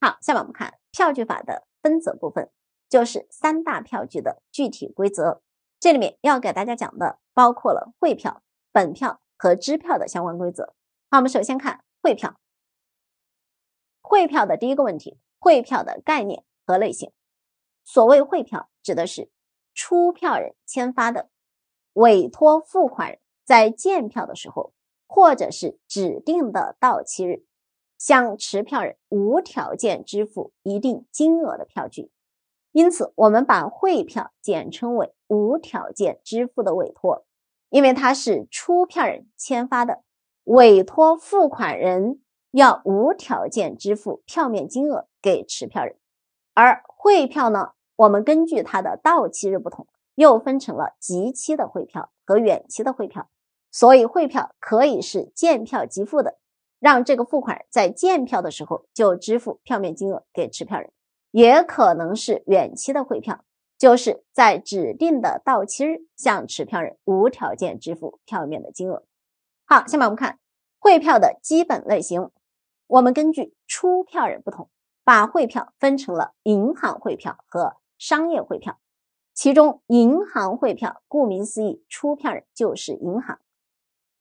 好，下面我们看票据法的分则部分，就是三大票据的具体规则。这里面要给大家讲的包括了汇票、本票和支票的相关规则。好，我们首先看汇票。汇票的第一个问题，汇票的概念和类型。所谓汇票，指的是出票人签发的，委托付款人在见票的时候或者是指定的到期日。向持票人无条件支付一定金额的票据，因此我们把汇票简称为无条件支付的委托，因为它是出票人签发的，委托付款人要无条件支付票面金额给持票人。而汇票呢，我们根据它的到期日不同，又分成了即期的汇票和远期的汇票。所以汇票可以是见票即付的。让这个付款人在见票的时候就支付票面金额给持票人，也可能是远期的汇票，就是在指定的到期日向持票人无条件支付票面的金额。好，下面我们看汇票的基本类型。我们根据出票人不同，把汇票分成了银行汇票和商业汇票。其中，银行汇票顾名思义，出票人就是银行。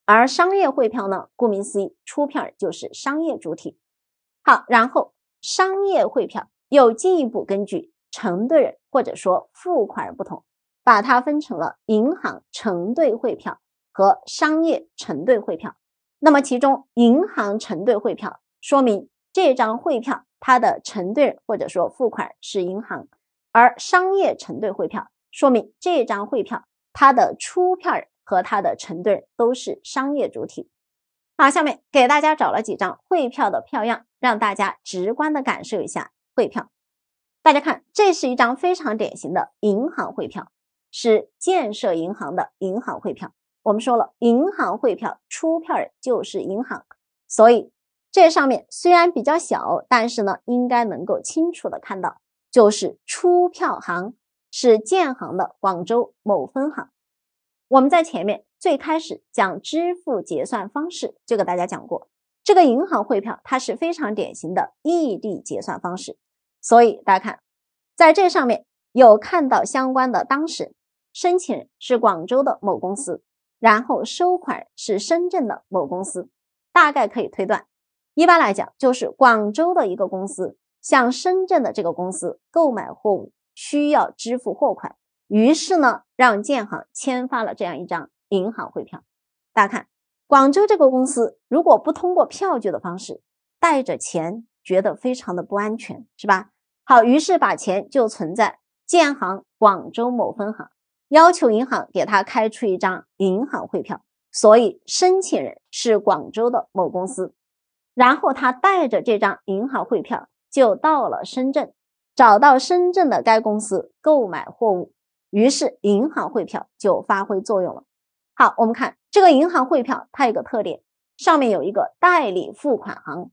而商业汇票呢？顾名思义，出票人就是商业主体。好，然后商业汇票又进一步根据承兑人或者说付款人不同，把它分成了银行承兑汇票和商业承兑汇票。那么其中，银行承兑汇票说明这张汇票它的承兑人或者说付款是银行，而商业承兑汇票说明这张汇票它的出票人。和他的承兑人都是商业主体。好，下面给大家找了几张汇票的票样，让大家直观的感受一下汇票。大家看，这是一张非常典型的银行汇票，是建设银行的银行汇票。我们说了，银行汇票出票人就是银行，所以这上面虽然比较小，但是呢，应该能够清楚的看到，就是出票行是建行的广州某分行。我们在前面最开始讲支付结算方式，就给大家讲过，这个银行汇票它是非常典型的异地结算方式。所以大家看，在这上面有看到相关的当事人，申请人是广州的某公司，然后收款是深圳的某公司，大概可以推断，一般来讲就是广州的一个公司向深圳的这个公司购买货物，需要支付货款。于是呢，让建行签发了这样一张银行汇票。大家看，广州这个公司如果不通过票据的方式带着钱，觉得非常的不安全，是吧？好，于是把钱就存在建行广州某分行，要求银行给他开出一张银行汇票。所以申请人是广州的某公司，然后他带着这张银行汇票就到了深圳，找到深圳的该公司购买货物。于是，银行汇票就发挥作用了。好，我们看这个银行汇票，它有个特点，上面有一个代理付款行。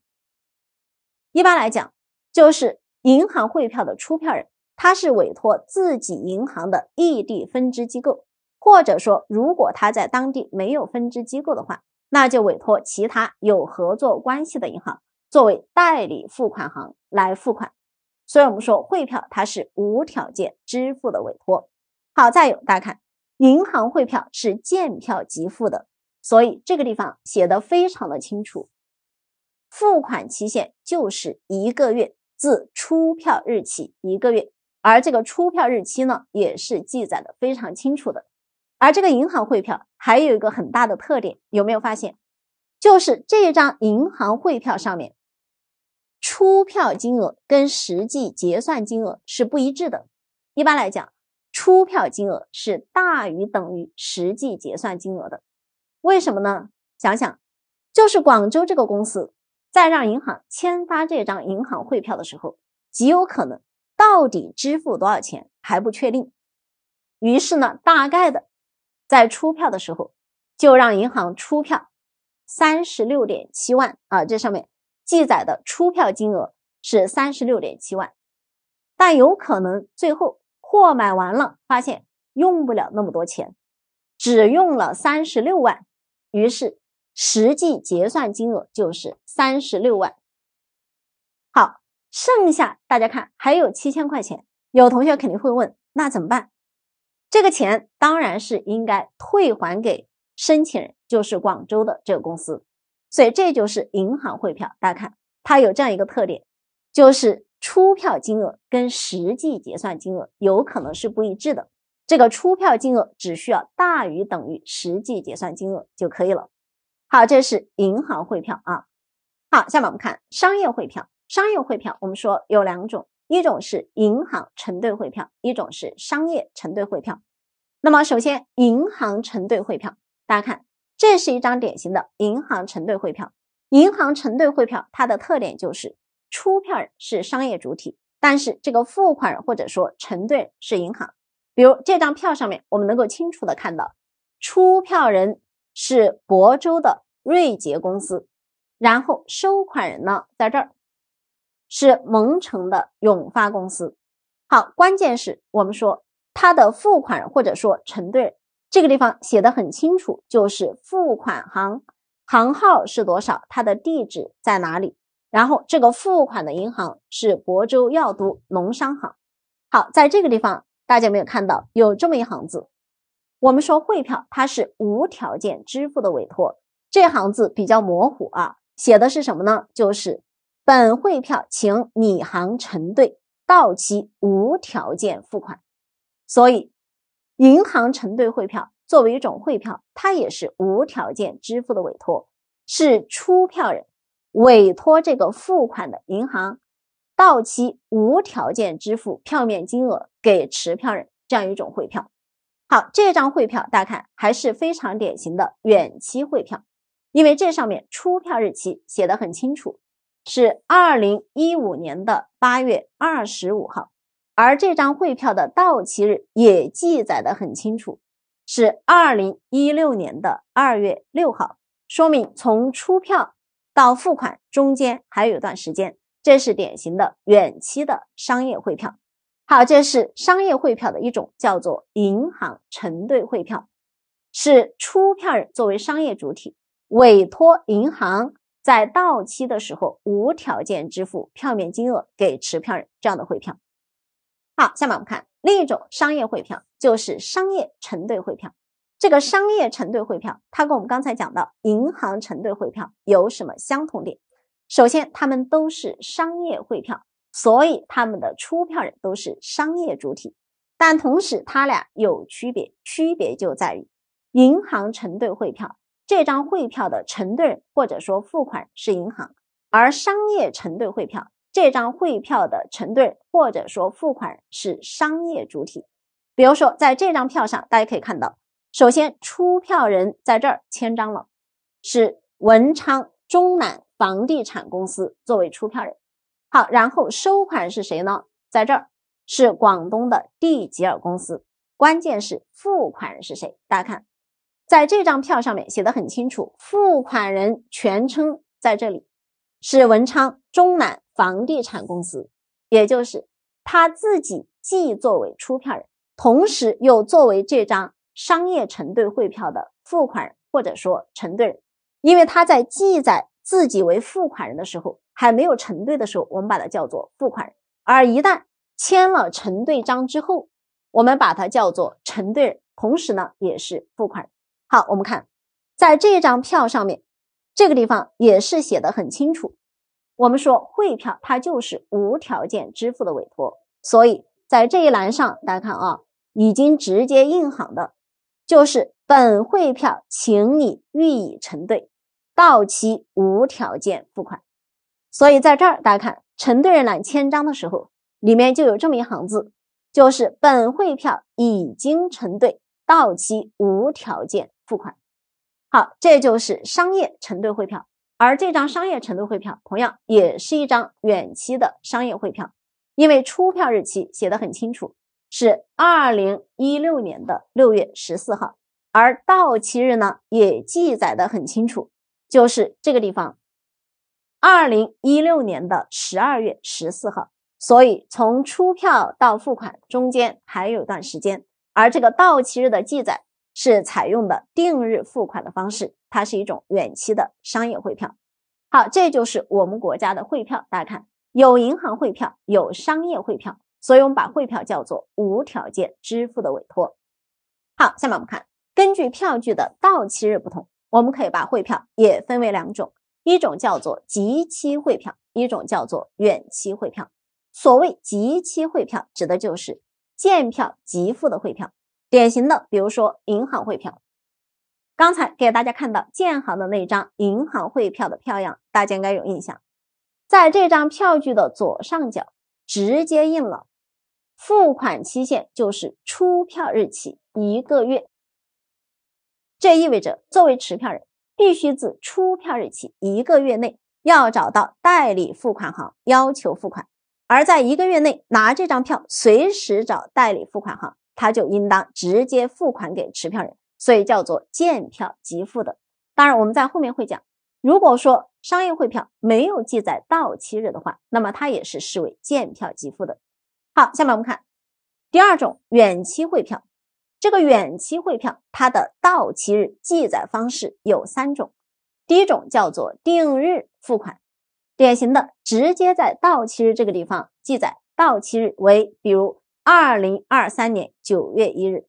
一般来讲，就是银行汇票的出票人，他是委托自己银行的异地分支机构，或者说，如果他在当地没有分支机构的话，那就委托其他有合作关系的银行作为代理付款行来付款。所以，我们说汇票它是无条件支付的委托。好，再有大家看，银行汇票是见票即付的，所以这个地方写的非常的清楚，付款期限就是一个月，自出票日起一个月，而这个出票日期呢，也是记载的非常清楚的。而这个银行汇票还有一个很大的特点，有没有发现？就是这张银行汇票上面，出票金额跟实际结算金额是不一致的。一般来讲。出票金额是大于等于实际结算金额的，为什么呢？想想，就是广州这个公司，在让银行签发这张银行汇票的时候，极有可能到底支付多少钱还不确定，于是呢，大概的在出票的时候，就让银行出票三十六点七万啊，这上面记载的出票金额是三十六点七万，但有可能最后。货买完了，发现用不了那么多钱，只用了三十六万，于是实际结算金额就是三十六万。好，剩下大家看还有七千块钱。有同学肯定会问，那怎么办？这个钱当然是应该退还给申请人，就是广州的这个公司。所以这就是银行汇票。大家看，它有这样一个特点，就是。出票金额跟实际结算金额有可能是不一致的，这个出票金额只需要大于等于实际结算金额就可以了。好，这是银行汇票啊。好，下面我们看商业汇票。商业汇票我们说有两种，一种是银行承兑汇票，一种是商业承兑汇票。那么首先，银行承兑汇票，大家看，这是一张典型的银行承兑汇票。银行承兑汇票它的特点就是。出票人是商业主体，但是这个付款或者说承兑人是银行。比如这张票上面，我们能够清楚的看到，出票人是亳州的瑞捷公司，然后收款人呢，在这儿是蒙城的永发公司。好，关键是我们说他的付款或者说承兑这个地方写的很清楚，就是付款行，行号是多少，它的地址在哪里。然后，这个付款的银行是亳州药都农商行。好，在这个地方大家有没有看到有这么一行字？我们说汇票它是无条件支付的委托，这行字比较模糊啊，写的是什么呢？就是本汇票，请你行承兑，到期无条件付款。所以，银行承兑汇票作为一种汇票，它也是无条件支付的委托，是出票人。委托这个付款的银行到期无条件支付票面金额给持票人这样一种汇票。好，这张汇票大家看还是非常典型的远期汇票，因为这上面出票日期写的很清楚，是二零一五年的八月二十五号，而这张汇票的到期日也记载的很清楚，是二零一六年的二月六号，说明从出票。到付款中间还有一段时间，这是典型的远期的商业汇票。好，这是商业汇票的一种，叫做银行承兑汇票，是出票人作为商业主体，委托银行在到期的时候无条件支付票面金额给持票人这样的汇票。好，下面我们看另一种商业汇票，就是商业承兑汇票。这个商业承兑汇票，它跟我们刚才讲的银行承兑汇票有什么相同点？首先，它们都是商业汇票，所以它们的出票人都是商业主体。但同时，它俩有区别，区别就在于银行承兑汇票这张汇票的承兑或者说付款是银行，而商业承兑汇票这张汇票的承兑或者说付款是商业主体。比如说，在这张票上，大家可以看到。首先，出票人在这儿签章了，是文昌中南房地产公司作为出票人。好，然后收款是谁呢？在这儿是广东的地吉尔公司。关键是付款人是谁？大家看，在这张票上面写的很清楚，付款人全称在这里是文昌中南房地产公司，也就是他自己既作为出票人，同时又作为这张。商业承兑汇票的付款人或者说承兑人，因为他在记载自己为付款人的时候还没有承兑的时候，我们把它叫做付款人；而一旦签了承兑章之后，我们把它叫做承兑人，同时呢也是付款人。好，我们看在这张票上面，这个地方也是写的很清楚。我们说汇票它就是无条件支付的委托，所以在这一栏上，大家看啊，已经直接印好的。就是本汇票，请你予以承兑，到期无条件付款。所以在这儿，大家看承兑人来签章的时候，里面就有这么一行字，就是本汇票已经承兑，到期无条件付款。好，这就是商业承兑汇票。而这张商业承兑汇票同样也是一张远期的商业汇票，因为出票日期写的很清楚。是二零一六年的六月十四号，而到期日呢也记载的很清楚，就是这个地方，二零一六年的十二月十四号。所以从出票到付款中间还有段时间，而这个到期日的记载是采用的定日付款的方式，它是一种远期的商业汇票。好，这就是我们国家的汇票，大家看，有银行汇票，有商业汇票。所以，我们把汇票叫做无条件支付的委托。好，下面我们看，根据票据的到期日不同，我们可以把汇票也分为两种，一种叫做即期汇票，一种叫做远期汇票。所谓即期汇票，指的就是见票即付的汇票。典型的，比如说银行汇票。刚才给大家看到建行的那张银行汇票的票样，大家应该有印象，在这张票据的左上角直接印了。付款期限就是出票日起一个月，这意味着作为持票人，必须自出票日起一个月内要找到代理付款行要求付款，而在一个月内拿这张票随时找代理付款行，他就应当直接付款给持票人，所以叫做见票即付的。当然，我们在后面会讲，如果说商业汇票没有记载到期日的话，那么它也是视为见票即付的。好，下面我们看第二种远期汇票。这个远期汇票它的到期日记载方式有三种。第一种叫做定日付款，典型的直接在到期日这个地方记载，到期日为比如二零二三年九月一日。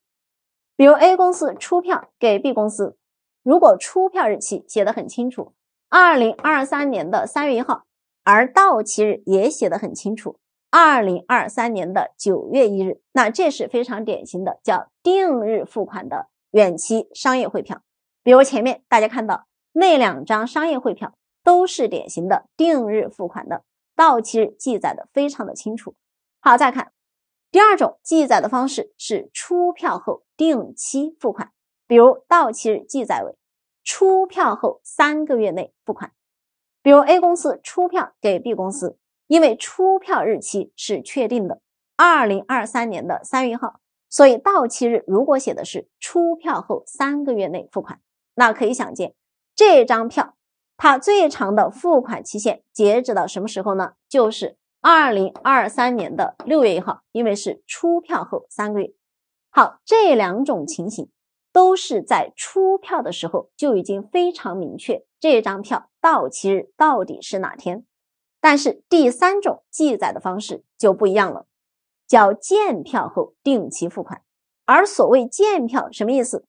比如 A 公司出票给 B 公司，如果出票日期写的很清楚，二零二三年的三月一号，而到期日也写的很清楚。二零二三年的九月一日，那这是非常典型的叫定日付款的远期商业汇票。比如前面大家看到那两张商业汇票都是典型的定日付款的，到期日记载的非常的清楚。好，再看第二种记载的方式是出票后定期付款，比如到期日记载为出票后三个月内付款。比如 A 公司出票给 B 公司。因为出票日期是确定的，二零二三年的三月一号，所以到期日如果写的是出票后三个月内付款，那可以想见，这张票它最长的付款期限截止到什么时候呢？就是二零二三年的六月一号，因为是出票后三个月。好，这两种情形都是在出票的时候就已经非常明确，这张票到期日到底是哪天。但是第三种记载的方式就不一样了，叫见票后定期付款。而所谓见票什么意思？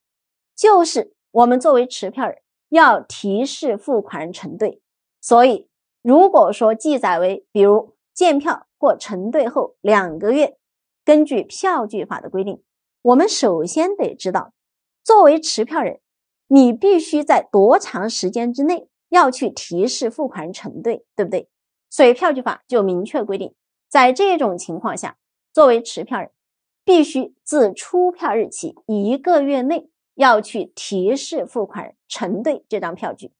就是我们作为持票人要提示付款人承兑。所以，如果说记载为比如见票或承兑后两个月，根据票据法的规定，我们首先得知道，作为持票人，你必须在多长时间之内要去提示付款人承兑，对不对？所以，票据法就明确规定，在这种情况下，作为持票人，必须自出票日起一个月内要去提示付款人承兑这张票据。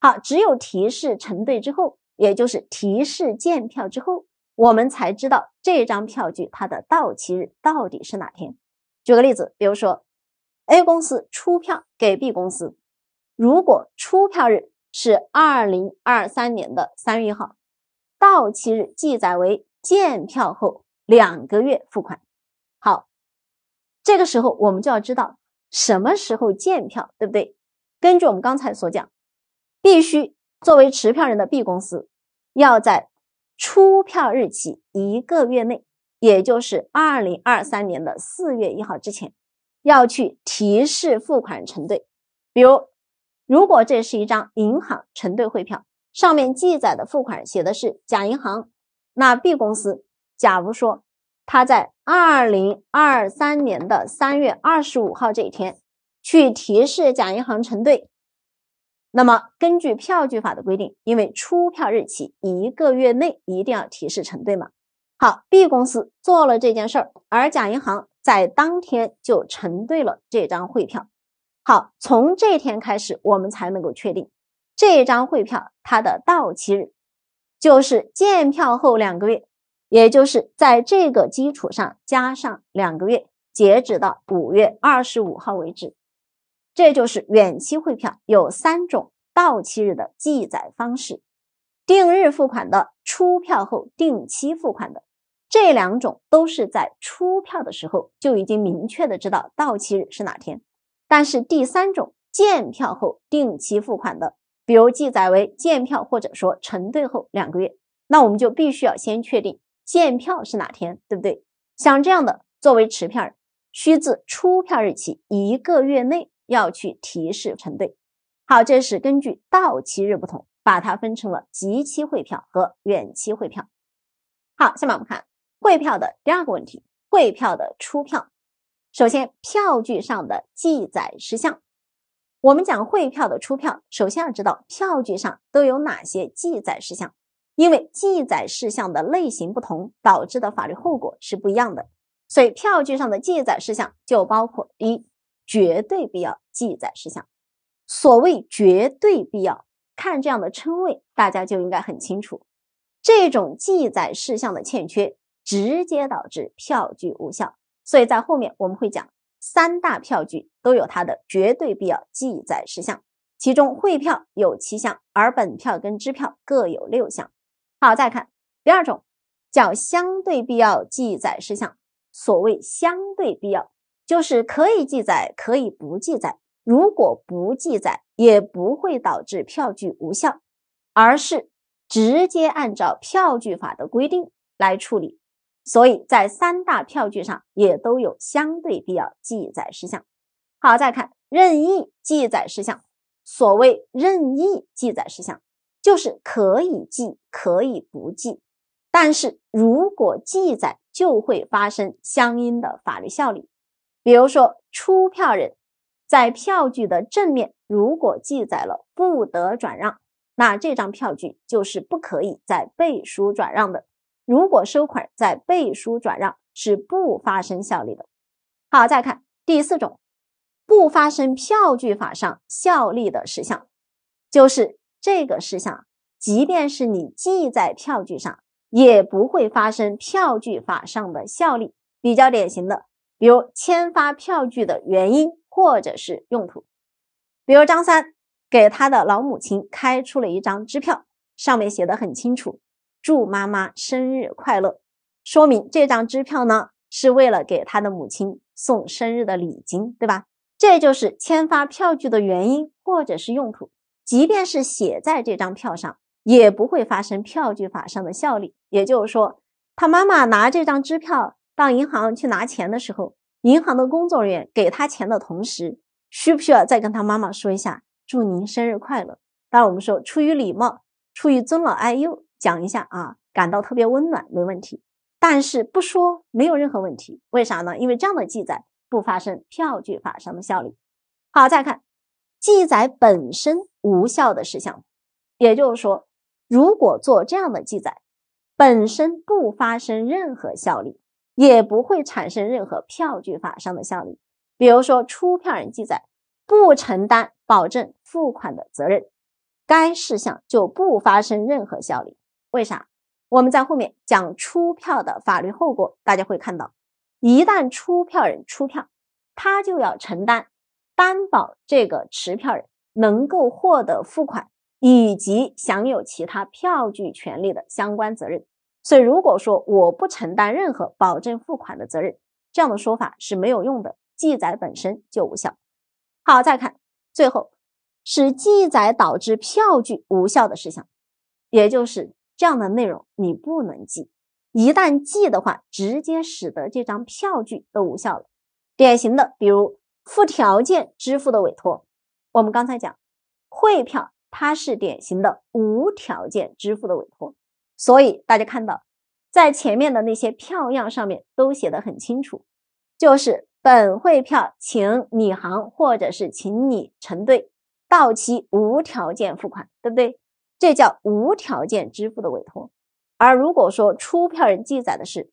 好，只有提示承兑之后，也就是提示见票之后，我们才知道这张票据它的到期日到底是哪天。举个例子，比如说 A 公司出票给 B 公司，如果出票日是二零二三年的三月一号。到期日记载为见票后两个月付款。好，这个时候我们就要知道什么时候见票，对不对？根据我们刚才所讲，必须作为持票人的 B 公司要在出票日起一个月内，也就是二零二三年的四月一号之前，要去提示付款承兑。比如，如果这是一张银行承兑汇票。上面记载的付款写的是甲银行，那 B 公司假如说他在二零二三年的三月二十五号这一天去提示甲银行承兑，那么根据票据法的规定，因为出票日期一个月内一定要提示承兑嘛。好，B 公司做了这件事儿，而甲银行在当天就承兑了这张汇票。好，从这天开始，我们才能够确定。这张汇票它的到期日就是建票后两个月，也就是在这个基础上加上两个月，截止到五月二十五号为止。这就是远期汇票有三种到期日的记载方式：定日付款的、出票后定期付款的，这两种都是在出票的时候就已经明确的知道到期日是哪天。但是第三种建票后定期付款的。比如记载为见票或者说承兑后两个月，那我们就必须要先确定见票是哪天，对不对？像这样的作为持票人，需自出票日起一个月内要去提示承兑。好，这是根据到期日不同，把它分成了即期汇票和远期汇票。好，下面我们看汇票的第二个问题：汇票的出票。首先，票据上的记载事项。我们讲汇票的出票，首先要知道票据上都有哪些记载事项，因为记载事项的类型不同，导致的法律后果是不一样的。所以，票据上的记载事项就包括一绝对必要记载事项。所谓绝对必要，看这样的称谓，大家就应该很清楚。这种记载事项的欠缺，直接导致票据无效。所以在后面我们会讲。三大票据都有它的绝对必要记载事项，其中汇票有七项，而本票跟支票各有六项。好，再看第二种，叫相对必要记载事项。所谓相对必要，就是可以记载，可以不记载。如果不记载，也不会导致票据无效，而是直接按照票据法的规定来处理。所以在三大票据上也都有相对必要记载事项。好，再看任意记载事项。所谓任意记载事项，就是可以记，可以不记，但是如果记载，就会发生相应的法律效力。比如说，出票人在票据的正面如果记载了“不得转让”，那这张票据就是不可以在背书转让的。如果收款人在背书转让是不发生效力的。好，再看第四种，不发生票据法上效力的事项，就是这个事项，即便是你记在票据上，也不会发生票据法上的效力。比较典型的，比如签发票据的原因或者是用途，比如张三给他的老母亲开出了一张支票，上面写的很清楚。祝妈妈生日快乐，说明这张支票呢是为了给他的母亲送生日的礼金，对吧？这就是签发票据的原因或者是用途。即便是写在这张票上，也不会发生票据法上的效力。也就是说，他妈妈拿这张支票到银行去拿钱的时候，银行的工作人员给他钱的同时，需不需要再跟他妈妈说一下“祝您生日快乐”？当然，我们说出于礼貌，出于尊老爱幼。讲一下啊，感到特别温暖没问题，但是不说没有任何问题，为啥呢？因为这样的记载不发生票据法上的效力。好，再看记载本身无效的事项，也就是说，如果做这样的记载，本身不发生任何效力，也不会产生任何票据法上的效力。比如说，出票人记载不承担保证付款的责任，该事项就不发生任何效力。为啥？我们在后面讲出票的法律后果，大家会看到，一旦出票人出票，他就要承担担保这个持票人能够获得付款以及享有其他票据权利的相关责任。所以，如果说我不承担任何保证付款的责任，这样的说法是没有用的，记载本身就无效。好，再看最后是记载导致票据无效的事项，也就是。这样的内容你不能记，一旦记的话，直接使得这张票据都无效了。典型的，比如附条件支付的委托，我们刚才讲，汇票它是典型的无条件支付的委托，所以大家看到，在前面的那些票样上面都写得很清楚，就是本汇票，请你行或者是请你承兑，到期无条件付款，对不对？这叫无条件支付的委托，而如果说出票人记载的是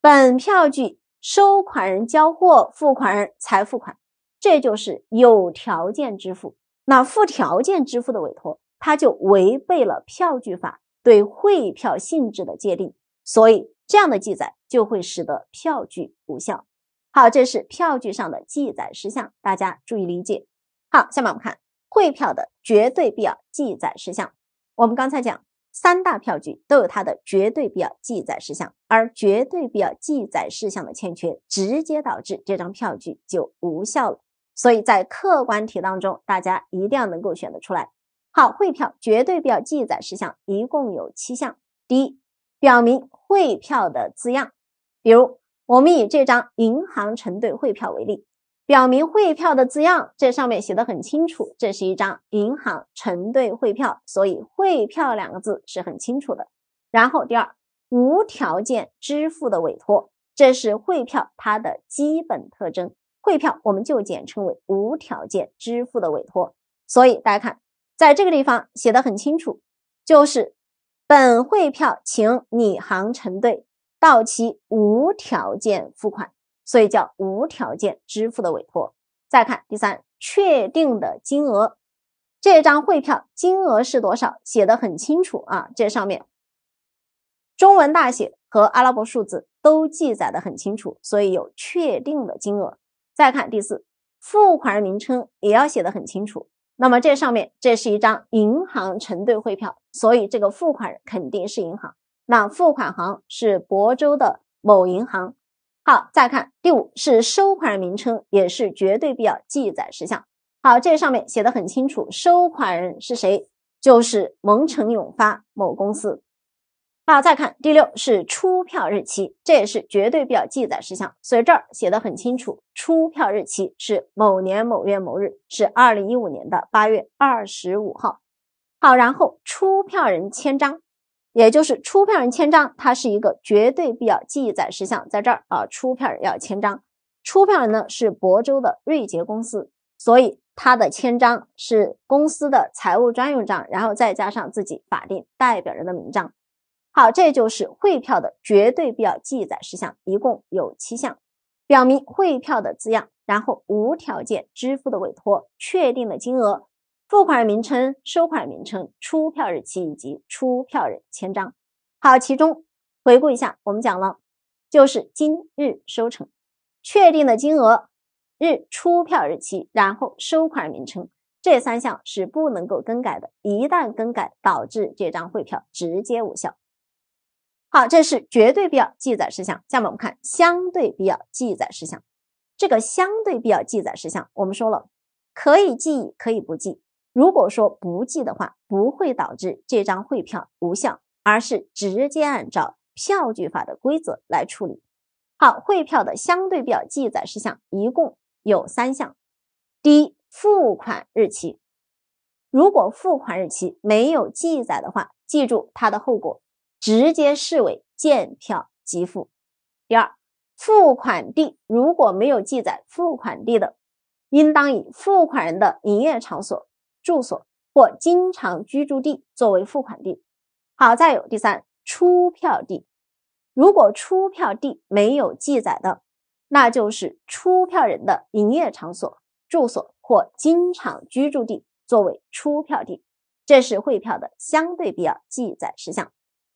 本票据收款人交货付款人才付款，这就是有条件支付。那附条件支付的委托，它就违背了票据法对汇票性质的界定，所以这样的记载就会使得票据无效。好，这是票据上的记载事项，大家注意理解。好，下面我们看汇票的绝对必要记载事项。我们刚才讲，三大票据都有它的绝对必要记载事项，而绝对必要记载事项的欠缺，直接导致这张票据就无效了。所以在客观题当中，大家一定要能够选得出来。好，汇票绝对必要记载事项一共有七项，第一，表明汇票的字样，比如我们以这张银行承兑汇票为例。表明汇票的字样，这上面写的很清楚，这是一张银行承兑汇票，所以汇票两个字是很清楚的。然后第二，无条件支付的委托，这是汇票它的基本特征。汇票我们就简称为无条件支付的委托。所以大家看，在这个地方写的很清楚，就是本汇票，请你行承兑，到期无条件付款。所以叫无条件支付的委托。再看第三，确定的金额，这张汇票金额是多少？写的很清楚啊，这上面中文大写和阿拉伯数字都记载的很清楚，所以有确定的金额。再看第四，付款人名称也要写的很清楚。那么这上面这是一张银行承兑汇票，所以这个付款人肯定是银行。那付款行是亳州的某银行。好，再看第五是收款人名称，也是绝对必要记载事项。好，这上面写的很清楚，收款人是谁，就是蒙城永发某公司。好，再看第六是出票日期，这也是绝对必要记载事项。所以这儿写的很清楚，出票日期是某年某月某日，是二零一五年的八月二十五号。好，然后出票人签章。也就是出票人签章，它是一个绝对必要记载事项，在这儿啊，出票人要签章。出票人呢是亳州的瑞捷公司，所以他的签章是公司的财务专用章，然后再加上自己法定代表人的名章。好，这就是汇票的绝对必要记载事项，一共有七项：表明汇票的字样，然后无条件支付的委托，确定的金额。付款名称、收款名称、出票日期以及出票人签章。好，其中回顾一下，我们讲了，就是今日收成，确定的金额、日出票日期，然后收款名称，这三项是不能够更改的，一旦更改，导致这张汇票直接无效。好，这是绝对必要记载事项。下面我们看相对必要记载事项。这个相对必要记载事项，我们说了，可以记，可以不记。如果说不记的话，不会导致这张汇票无效，而是直接按照票据法的规则来处理。好，汇票的相对表记载事项一共有三项。第一，付款日期，如果付款日期没有记载的话，记住它的后果，直接视为见票即付。第二，付款地，如果没有记载付款地的，应当以付款人的营业场所。住所或经常居住地作为付款地，好，再有第三出票地，如果出票地没有记载的，那就是出票人的营业场所、住所或经常居住地作为出票地，这是汇票的相对必要记载事项。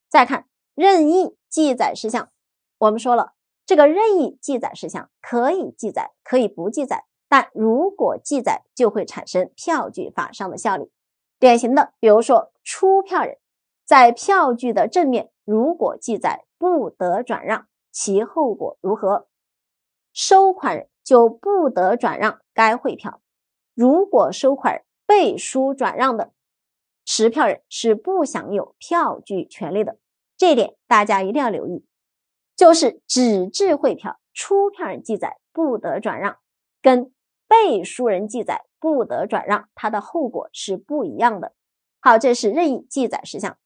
再看任意记载事项，我们说了，这个任意记载事项可以记载，可以不记载。但如果记载，就会产生票据法上的效力。典型的，比如说出票人，在票据的正面如果记载不得转让，其后果如何？收款人就不得转让该汇票。如果收款人背书转让的，持票人是不享有票据权利的。这一点大家一定要留意。就是纸质汇票出票人记载不得转让，跟被书人记载不得转让，它的后果是不一样的。好，这是任意记载事项。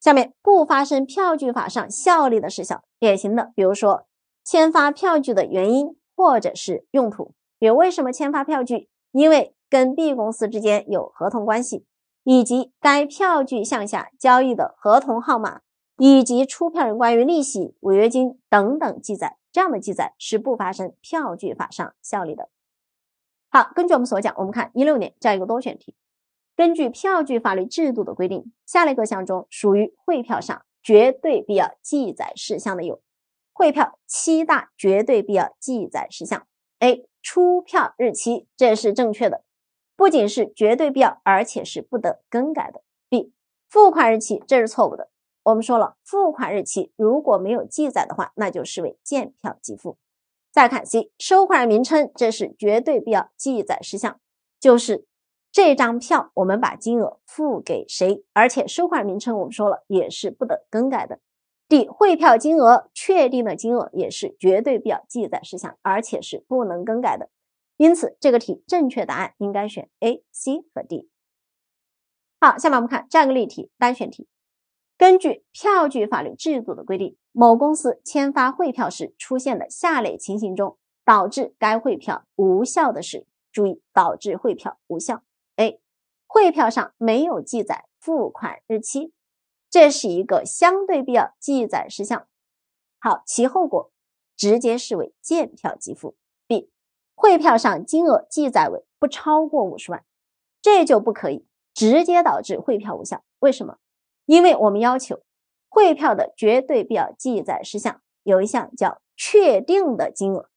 下面不发生票据法上效力的事项，典型的比如说签发票据的原因或者是用途，比如为什么签发票据？因为跟 B 公司之间有合同关系，以及该票据项下交易的合同号码，以及出票人关于利息、违约金等等记载，这样的记载是不发生票据法上效力的。好，根据我们所讲，我们看一六年这样一个多选题。根据票据法律制度的规定，下列各项中属于汇票上绝对必要记载事项的有：汇票七大绝对必要记载事项。A. 出票日期，这是正确的，不仅是绝对必要，而且是不得更改的。B. 付款日期，这是错误的。我们说了，付款日期如果没有记载的话，那就视为见票即付。再看 C，收款人名称，这是绝对必要记载事项，就是这张票，我们把金额付给谁，而且收款名称我们说了也是不得更改的。D，汇票金额确定的金额也是绝对必要记载事项，而且是不能更改的。因此，这个题正确答案应该选 A、C 和 D。好，下面我们看样一个例题，单选题。根据票据法律制度的规定，某公司签发汇票时出现的下列情形中，导致该汇票无效的是？注意，导致汇票无效。A. 汇票上没有记载付款日期，这是一个相对必要记载事项。好，其后果直接视为见票即付。B. 汇票上金额记载为不超过五十万，这就不可以直接导致汇票无效。为什么？因为我们要求汇票的绝对必要记载事项有一项叫确定的金额，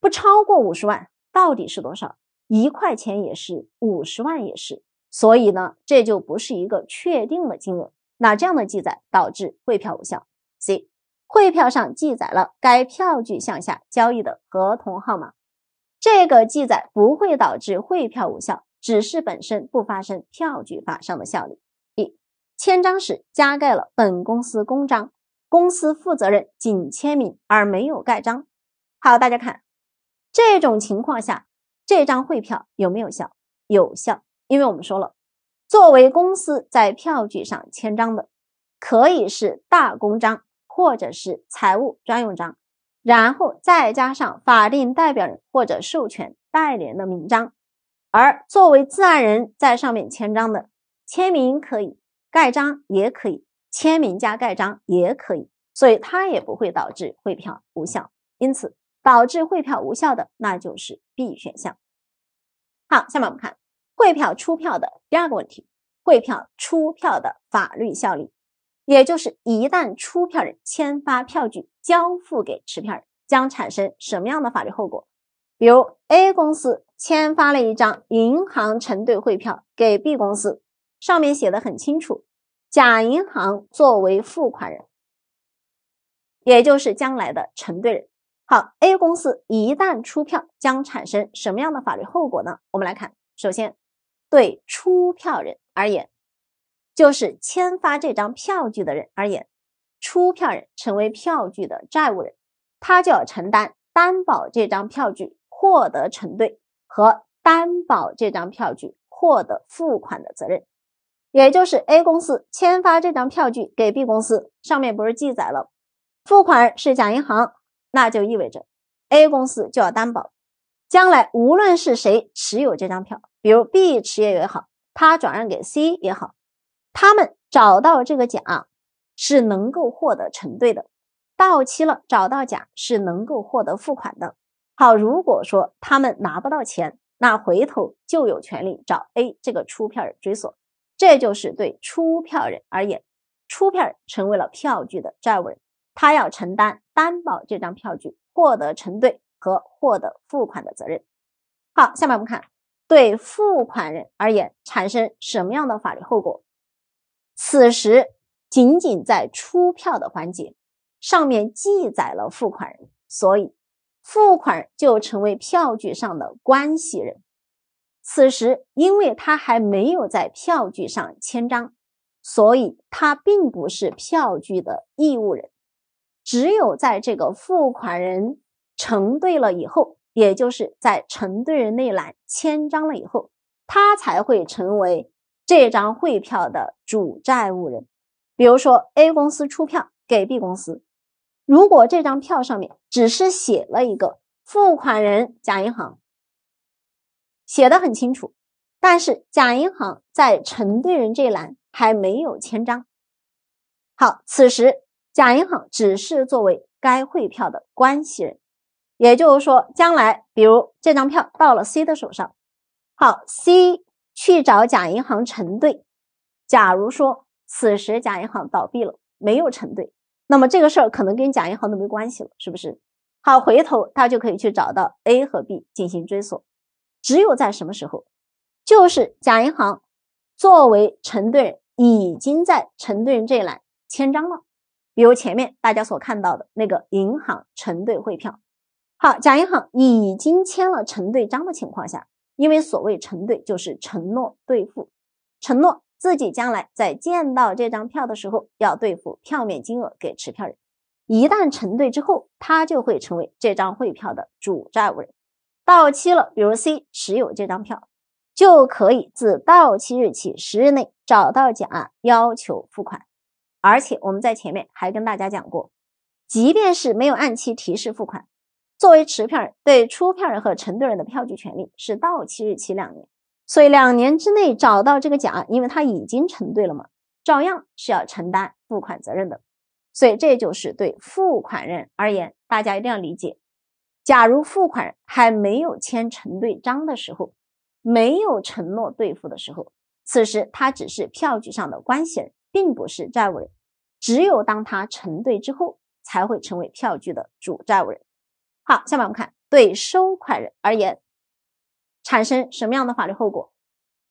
不超过五十万，到底是多少？一块钱也是，五十万也是，所以呢，这就不是一个确定的金额。那这样的记载导致汇票无效。C，汇票上记载了该票据项下交易的合同号码，这个记载不会导致汇票无效，只是本身不发生票据法上的效力。签章时加盖了本公司公章，公司负责人仅签名而没有盖章。好，大家看，这种情况下，这张汇票有没有效？有效，因为我们说了，作为公司在票据上签章的，可以是大公章或者是财务专用章，然后再加上法定代表人或者授权代理人的名章。而作为自然人在上面签章的，签名可以。盖章也可以，签名加盖章也可以，所以它也不会导致汇票无效。因此，导致汇票无效的那就是 B 选项。好，下面我们看汇票出票的第二个问题：汇票出票的法律效力，也就是一旦出票人签发票据交付给持票人，将产生什么样的法律后果？比如 A 公司签发了一张银行承兑汇票给 B 公司。上面写的很清楚，甲银行作为付款人，也就是将来的承兑人。好，A 公司一旦出票，将产生什么样的法律后果呢？我们来看，首先对出票人而言，就是签发这张票据的人而言，出票人成为票据的债务人，他就要承担担保这张票据获得承兑和担保这张票据获得付款的责任。也就是 A 公司签发这张票据给 B 公司，上面不是记载了付款是甲银行，那就意味着 A 公司就要担保，将来无论是谁持有这张票，比如 B 持有也好，他转让给 C 也好，他们找到这个甲是能够获得承兑的，到期了找到甲是能够获得付款的。好，如果说他们拿不到钱，那回头就有权利找 A 这个出票人追索。这就是对出票人而言，出票人成为了票据的债务人，他要承担担保这张票据获得承兑和获得付款的责任。好，下面我们看对付款人而言产生什么样的法律后果。此时仅仅在出票的环节上面记载了付款人，所以付款人就成为票据上的关系人。此时，因为他还没有在票据上签章，所以他并不是票据的义务人。只有在这个付款人承兑了以后，也就是在承兑人那栏签章了以后，他才会成为这张汇票的主债务人。比如说，A 公司出票给 B 公司，如果这张票上面只是写了一个付款人甲银行。写的很清楚，但是甲银行在承兑人这一栏还没有签章。好，此时甲银行只是作为该汇票的关系人，也就是说，将来比如这张票到了 C 的手上，好，C 去找甲银行承兑。假如说此时甲银行倒闭了，没有承兑，那么这个事儿可能跟甲银行都没关系了，是不是？好，回头他就可以去找到 A 和 B 进行追索。只有在什么时候，就是甲银行作为承兑人已经在承兑人这一栏签章了。比如前面大家所看到的那个银行承兑汇票，好，甲银行已经签了承兑章的情况下，因为所谓承兑就是承诺兑付，承诺自己将来在见到这张票的时候要兑付票面金额给持票人。一旦承兑之后，他就会成为这张汇票的主债务人。到期了，比如 C 持有这张票，就可以自到期日起十日内找到甲要求付款。而且我们在前面还跟大家讲过，即便是没有按期提示付款，作为持票人对出票人和承兑人的票据权利是到期日期两年，所以两年之内找到这个甲，因为他已经承兑了嘛，照样是要承担付款责任的。所以这就是对付款人而言，大家一定要理解。假如付款人还没有签承兑章的时候，没有承诺兑付的时候，此时他只是票据上的关系人，并不是债务人。只有当他承兑之后，才会成为票据的主债务人。好，下面我们看对收款人而言，产生什么样的法律后果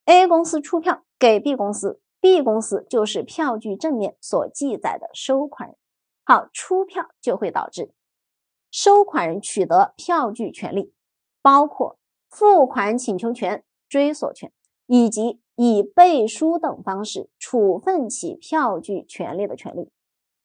？A 公司出票给 B 公司，B 公司就是票据正面所记载的收款人。好，出票就会导致。收款人取得票据权利，包括付款请求权、追索权，以及以背书等方式处分其票据权利的权利。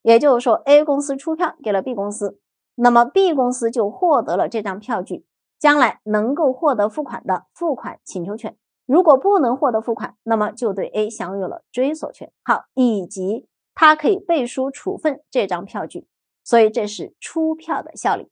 也就是说，A 公司出票给了 B 公司，那么 B 公司就获得了这张票据，将来能够获得付款的付款请求权。如果不能获得付款，那么就对 A 享有了追索权。好，以及他可以背书处分这张票据。所以，这是出票的效力。